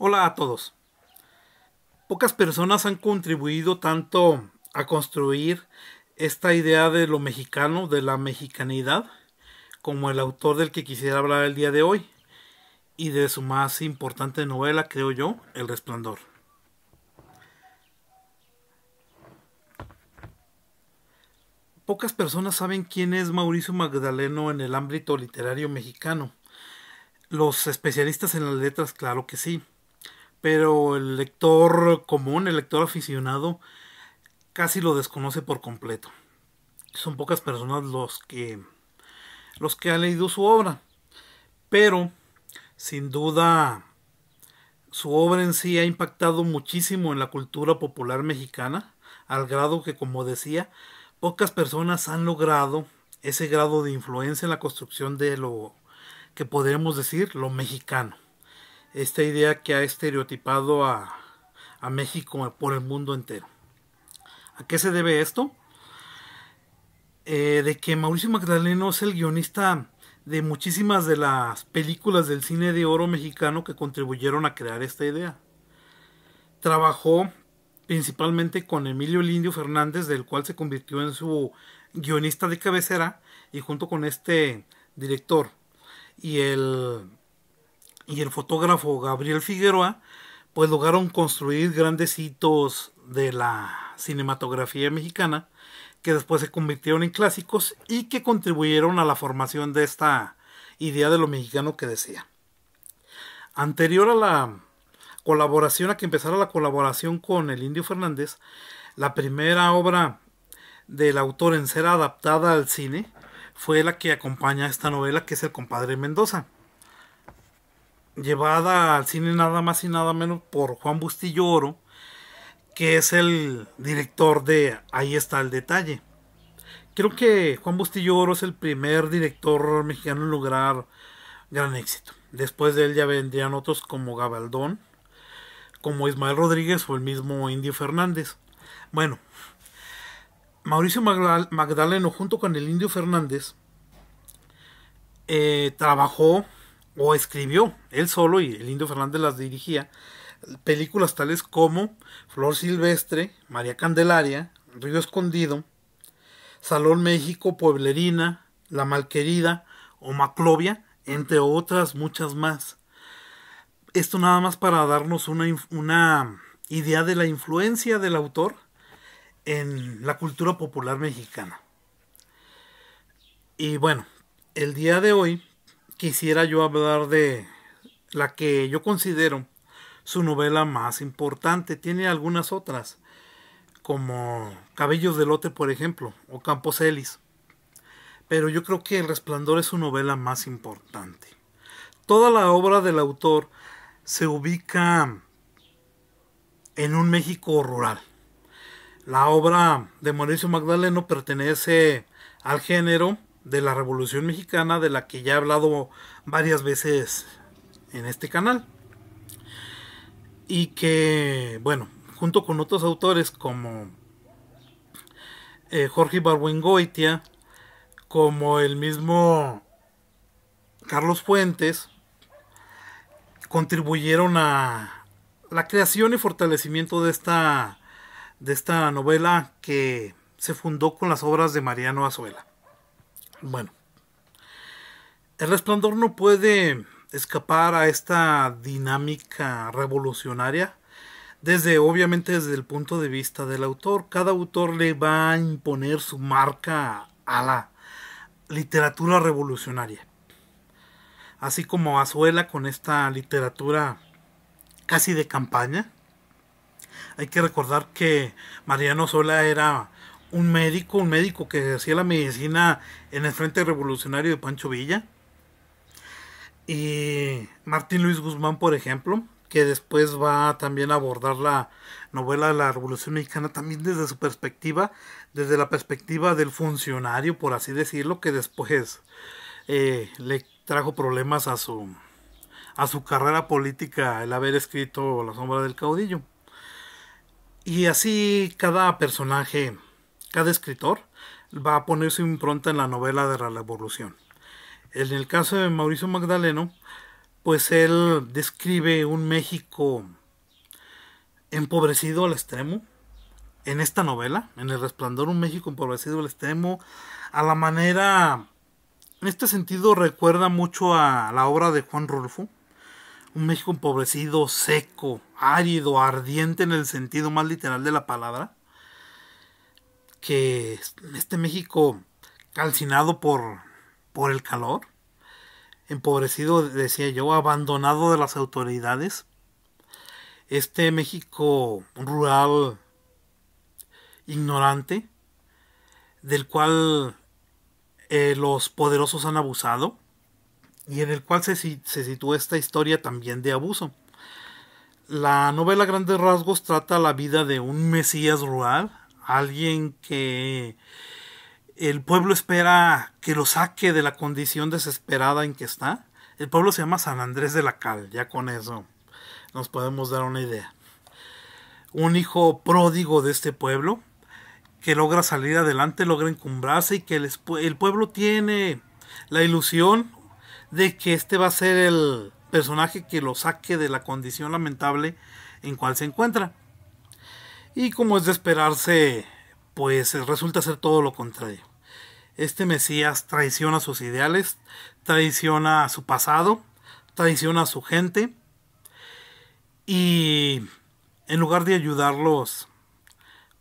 Hola a todos. Pocas personas han contribuido tanto a construir esta idea de lo mexicano, de la mexicanidad, como el autor del que quisiera hablar el día de hoy y de su más importante novela, creo yo, El Resplandor. Pocas personas saben quién es Mauricio Magdaleno en el ámbito literario mexicano. Los especialistas en las letras, claro que sí pero el lector común, el lector aficionado, casi lo desconoce por completo. Son pocas personas los que los que han leído su obra, pero sin duda su obra en sí ha impactado muchísimo en la cultura popular mexicana, al grado que, como decía, pocas personas han logrado ese grado de influencia en la construcción de lo que podríamos decir lo mexicano esta idea que ha estereotipado a, México por el mundo entero. ¿A qué se debe esto? Eh, de que Mauricio Magdaleno es el guionista de muchísimas de las películas del cine de oro mexicano que contribuyeron a crear esta idea. Trabajó principalmente con Emilio Lindio Fernández, del cual se convirtió en su guionista de cabecera, y junto con este director y el y el fotógrafo Gabriel Figueroa, pues lograron construir grandes hitos de la cinematografía mexicana que después se convirtieron en clásicos y que contribuyeron a la formación de esta idea de lo mexicano que decía. Anterior a la colaboración, a que empezara la colaboración con el Indio Fernández, la primera obra del autor en ser adaptada al cine fue la que acompaña a esta novela, que es El Compadre Mendoza llevada al cine nada más y nada menos por Juan Bustillo Oro, que es el director de Ahí está el detalle. Creo que Juan Bustillo Oro es el primer director mexicano en lograr gran éxito. Después de él ya vendrían otros como Gabaldón, como Ismael Rodríguez o el mismo Indio Fernández. Bueno, Mauricio Magdaleno junto con el Indio Fernández eh, trabajó o escribió él solo y el Indio Fernández las dirigía películas tales como Flor Silvestre, María Candelaria, Río Escondido, Salón México, Pueblerina, La Malquerida o Maclovia, entre otras muchas más. Esto nada más para darnos una, una idea de la influencia del autor en la cultura popular mexicana. Y bueno, el día de hoy quisiera yo hablar de la que yo considero su novela más importante. Tiene algunas otras, como Cabellos de Lote, por ejemplo, o Campos Elis. Pero yo creo que El Resplandor es su novela más importante. Toda la obra del autor se ubica en un México rural. La obra de Mauricio Magdaleno pertenece al género de la Revolución Mexicana de la que ya he hablado varias veces en este canal. Y que, bueno, junto con otros autores como eh, Jorge Barbuengoitia, como el mismo Carlos Fuentes, contribuyeron a la creación y fortalecimiento de esta, de esta novela que se fundó con las obras de Mariano Azuela. Bueno, el resplandor no puede escapar a esta dinámica revolucionaria desde obviamente desde el punto de vista del autor. Cada autor le va a imponer su marca a la literatura revolucionaria. Así como Azuela con esta literatura casi de campaña. Hay que recordar que Mariano Sola era un médico, un médico que hacía la medicina en el Frente Revolucionario de Pancho Villa. Y Martín Luis Guzmán, por ejemplo, que después va también a abordar la novela de la Revolución Mexicana también desde su perspectiva, desde la perspectiva del funcionario, por así decirlo, que después eh, le trajo problemas a su, a su carrera política el haber escrito La sombra del caudillo. Y así cada personaje cada escritor va a poner su impronta en la novela de la revolución. En el caso de Mauricio Magdaleno, pues él describe un México empobrecido al extremo en esta novela, en El Resplandor, un México empobrecido al extremo, a la manera, en este sentido recuerda mucho a la obra de Juan Rulfo, un México empobrecido, seco, árido, ardiente en el sentido más literal de la palabra, que este México calcinado por, por el calor, empobrecido, decía yo, abandonado de las autoridades, este México rural ignorante, del cual eh, los poderosos han abusado y en el cual se, se sitúa esta historia también de abuso. La novela Grandes Rasgos trata la vida de un mesías rural, alguien que el pueblo espera que lo saque de la condición desesperada en que está. El pueblo se llama San Andrés de la Cal, ya con eso nos podemos dar una idea. Un hijo pródigo de este pueblo que logra salir adelante, logra encumbrarse y que el, el pueblo tiene la ilusión de que este va a ser el personaje que lo saque de la condición lamentable en cual se encuentra. Y como es de esperarse, pues resulta ser todo lo contrario. Este Mesías traiciona sus ideales, traiciona su pasado, traiciona a su gente y en lugar de ayudarlos,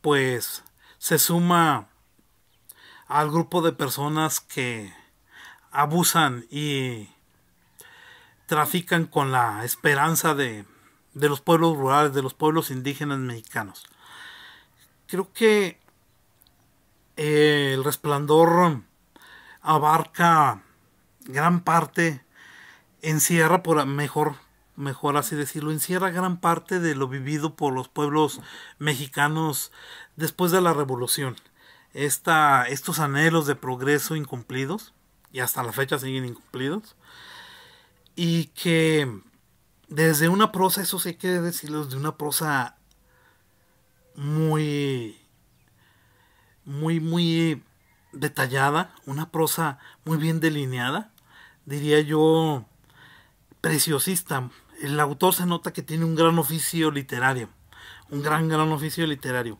pues se suma al grupo de personas que abusan y trafican con la esperanza de los pueblos rurales, de los pueblos indígenas mexicanos creo que eh, el resplandor abarca gran parte, encierra, por mejor, mejor así decirlo, encierra gran parte de lo vivido por los pueblos mexicanos después de la revolución. Esta, estos anhelos de progreso incumplidos, y hasta la fecha siguen incumplidos, y que desde una prosa, eso sí hay que decirlo, de una prosa muy, muy, muy detallada, una prosa muy bien delineada, diría yo, preciosista. El autor se nota que tiene un gran oficio literario, un gran, gran oficio literario.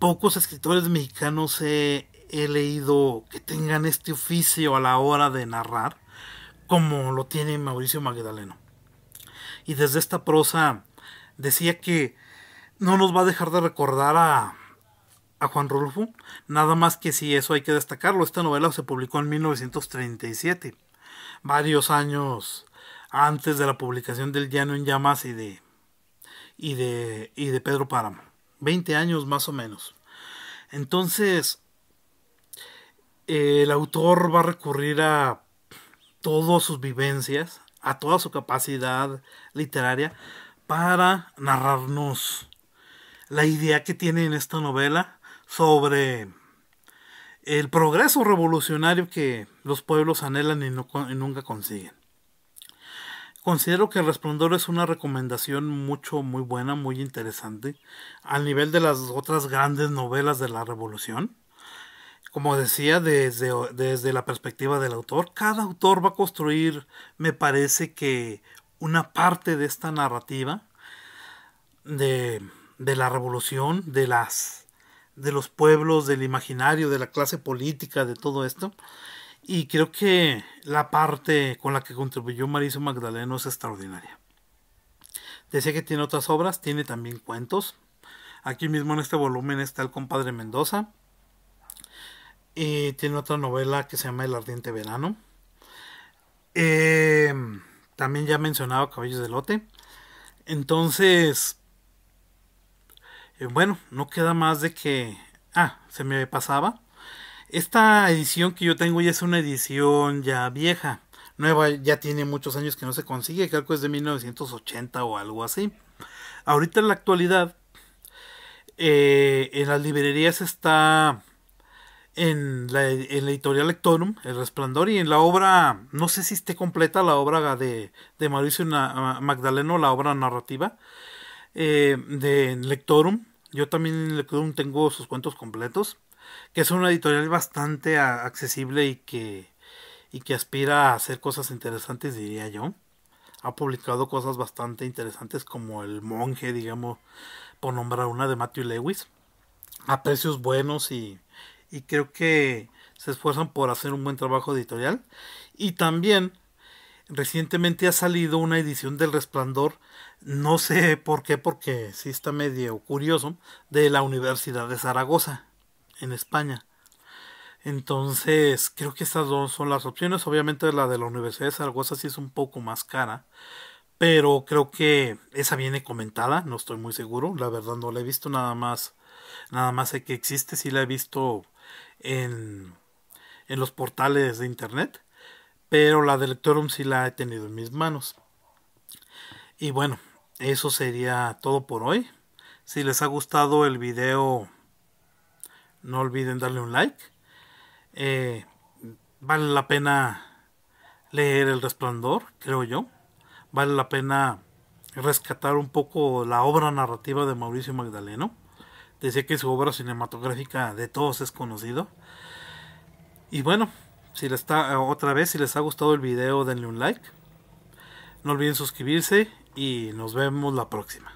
Pocos escritores mexicanos he, he leído que tengan este oficio a la hora de narrar, como lo tiene Mauricio Magdaleno. Y desde esta prosa decía que no nos va a dejar de recordar a, a Juan Rulfo. Nada más que si eso hay que destacarlo. Esta novela se publicó en 1937, varios años antes de la publicación del Llano en Llamas y de, y de, y de Pedro Páramo. 20 años más o menos. Entonces, el autor va a recurrir a todas sus vivencias, a toda su capacidad literaria, para narrarnos la idea que tiene en esta novela sobre el progreso revolucionario que los pueblos anhelan y, no, nunca consiguen. Considero que El Resplandor es una recomendación mucho, muy buena, muy interesante, al nivel de las otras grandes novelas de la revolución. Como decía, desde, desde la perspectiva del autor, cada autor va a construir, me parece que, una parte de esta narrativa de de la revolución, de las de los pueblos, del imaginario, de la clase política, de todo esto. Y creo que la parte con la que contribuyó Mariso Magdaleno es extraordinaria. Decía que tiene otras obras, tiene también cuentos. Aquí mismo en este volumen está el compadre Mendoza. Y tiene otra novela que se llama El Ardiente Verano. Eh, también ya mencionaba Caballos de Lote. Entonces, eh, bueno, no queda más de que... Ah, se me pasaba. Esta edición que yo tengo ya es una edición ya vieja. Nueva ya tiene muchos años que no se consigue, creo que es de 1980 o algo así. Ahorita en la actualidad, eh, en las librerías está en la, en la, editorial Lectorum, El Resplandor, y en la obra, no sé si esté completa la obra de, de Mauricio Magdaleno, la obra narrativa, eh, de Lectorum. Yo también en Lectorum tengo sus cuentos completos, que es una editorial bastante accesible y que, que aspira a hacer cosas interesantes, diría yo. Ha publicado cosas bastante interesantes como El Monje, digamos, por nombrar una de Matthew Lewis, a precios buenos y, y creo que se esfuerzan por hacer un buen trabajo editorial. Y también Recientemente ha salido una edición del Resplandor, no sé por qué, porque sí está medio curioso, de la Universidad de Zaragoza, en España. Entonces, creo que estas dos son las opciones. Obviamente la de la Universidad de Zaragoza sí es un poco más cara, pero creo que esa viene comentada, no estoy muy seguro, la verdad no la he visto nada más, nada más sé que existe, sí la he visto en, en los portales de internet pero la de Lectorum sí la he tenido en mis manos. Y bueno, eso sería todo por hoy. Si les ha gustado el video, no olviden darle un like. Eh, vale la pena leer El Resplandor, creo yo. Vale la pena rescatar un poco la obra narrativa de Mauricio Magdaleno. Decía que su obra cinematográfica de todos es conocido. Y bueno, si les está eh, otra vez, si les ha gustado el video, denle un like. No olviden suscribirse y nos vemos la próxima.